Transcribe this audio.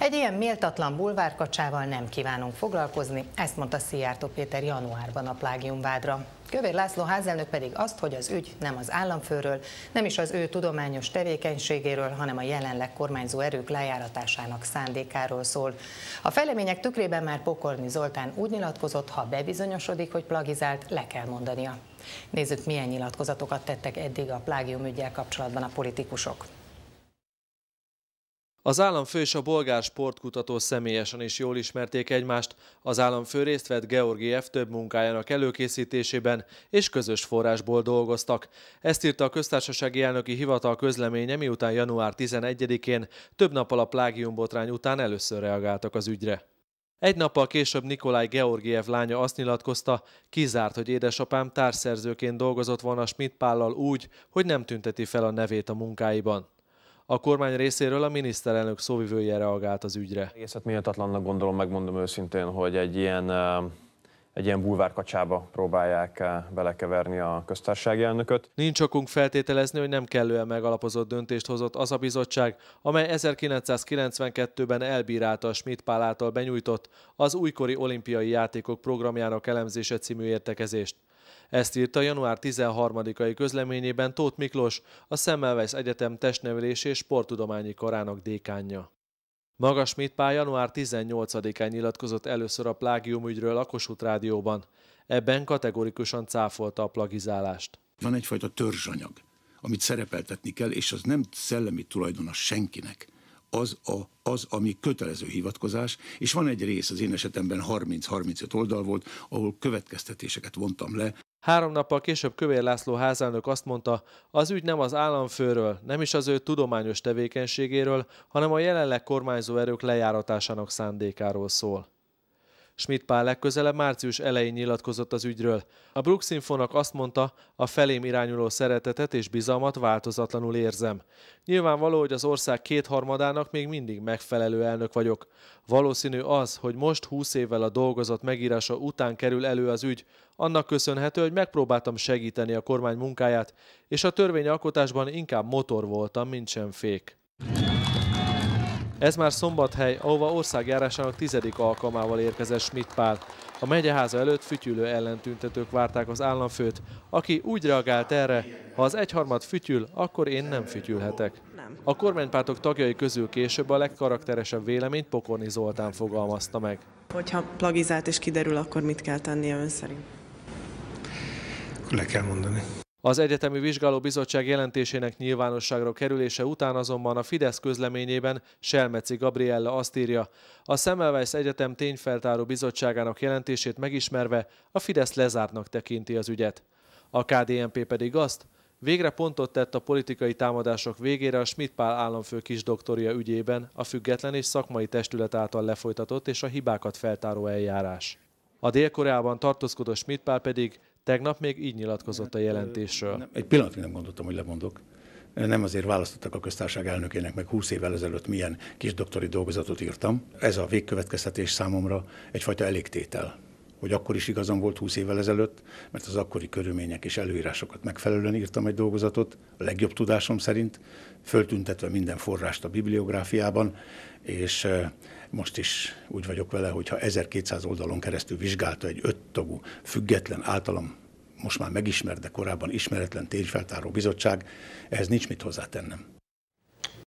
Egy ilyen méltatlan bulvárkacsával nem kívánunk foglalkozni, ezt mondta Szijjártó Péter januárban a plágiumvádra. Kövér László házelnök pedig azt, hogy az ügy nem az államfőről, nem is az ő tudományos tevékenységéről, hanem a jelenleg kormányzó erők lejáratásának szándékáról szól. A fejlemények tükrében már Pokorni Zoltán úgy nyilatkozott, ha bebizonyosodik, hogy plagizált, le kell mondania. Nézzük, milyen nyilatkozatokat tettek eddig a plágium ügyel kapcsolatban a politikusok. Az államfő és a bolgár sportkutató személyesen is jól ismerték egymást, az államfő részt vett Georgiev több munkájának előkészítésében, és közös forrásból dolgoztak. Ezt írta a köztársasági elnöki hivatal közleménye, miután január 11-én, több nappal a plágium botrány után először reagáltak az ügyre. Egy nappal később Nikolaj Georgiev lánya azt nyilatkozta, kizárt, hogy édesapám társszerzőként dolgozott volna Schmidt Pállal úgy, hogy nem tünteti fel a nevét a munkáiban. A kormány részéről a miniszterelnök szóvivője reagált az ügyre. Egészet méltatlannak gondolom, megmondom őszintén, hogy egy ilyen, egy ilyen bulvárkacsába próbálják belekeverni a köztársasági elnököt. Nincs okunk feltételezni, hogy nem kellően megalapozott döntést hozott az a bizottság, amely 1992-ben elbírálta a Schmidt Pál által benyújtott az újkori olimpiai játékok programjának elemzése című értekezést. Ezt írta január 13-ai közleményében Tóth Miklós, a Semmelweis Egyetem testnevelési és sporttudományi karának dékánja. Magas Mitpál január 18-án nyilatkozott először a plágium ügyről a Kossuth Rádióban. Ebben kategorikusan cáfolta a plagizálást. Van egyfajta törzsanyag, amit szerepeltetni kell, és az nem szellemi tulajdonos senkinek az, a, az, ami kötelező hivatkozás, és van egy rész, az én esetemben 30-35 oldal volt, ahol következtetéseket vontam le. Három nappal később Kövér László házelnök azt mondta, az ügy nem az államfőről, nem is az ő tudományos tevékenységéről, hanem a jelenleg kormányzó erők lejáratásának szándékáról szól. Schmidt Pál legközelebb március elején nyilatkozott az ügyről. A Brooks azt mondta, a felém irányuló szeretetet és bizalmat változatlanul érzem. Nyilvánvaló, hogy az ország kétharmadának még mindig megfelelő elnök vagyok. Valószínű az, hogy most 20 évvel a dolgozat megírása után kerül elő az ügy, annak köszönhető, hogy megpróbáltam segíteni a kormány munkáját, és a törvényalkotásban inkább motor voltam, mint sem fék. Ez már szombathely, ahova országjárásának tizedik alkalmával érkezett Schmidt Pál. A megyeháza előtt fütyülő ellentüntetők várták az államfőt, aki úgy reagált erre, ha az egyharmad fütyül, akkor én nem fütyülhetek. A kormánypártok tagjai közül később a legkarakteresebb véleményt Pokorni Zoltán fogalmazta meg. Hogyha plagizált és kiderül, akkor mit kell tennie ön szerint? le kell mondani. Az Egyetemi bizottság jelentésének nyilvánosságra kerülése után azonban a Fidesz közleményében Selmeci Gabriella azt írja, a Semmelweis Egyetem tényfeltáró bizottságának jelentését megismerve a Fidesz lezártnak tekinti az ügyet. A KDNP pedig azt, végre pontot tett a politikai támadások végére a Schmidt-Pál államfő kisdoktoria ügyében a független és szakmai testület által lefolytatott és a hibákat feltáró eljárás. A Dél-Koreában tartózkodó Schmidt-Pál pedig Tegnap még így nyilatkozott a hát, jelentésről. egy pillanatig nem gondoltam, hogy lemondok. Nem azért választottak a köztársaság elnökének, meg 20 évvel ezelőtt milyen kis doktori dolgozatot írtam. Ez a végkövetkeztetés számomra egyfajta elégtétel hogy akkor is igazam volt 20 évvel ezelőtt, mert az akkori körülmények és előírásokat megfelelően írtam egy dolgozatot, a legjobb tudásom szerint, föltüntetve minden forrást a bibliográfiában, és most is úgy vagyok vele, hogyha 1200 oldalon keresztül vizsgálta egy öttagú, független, általam most már megismert, de korábban ismeretlen térfeltáró bizottság, ehhez nincs mit hozzátennem.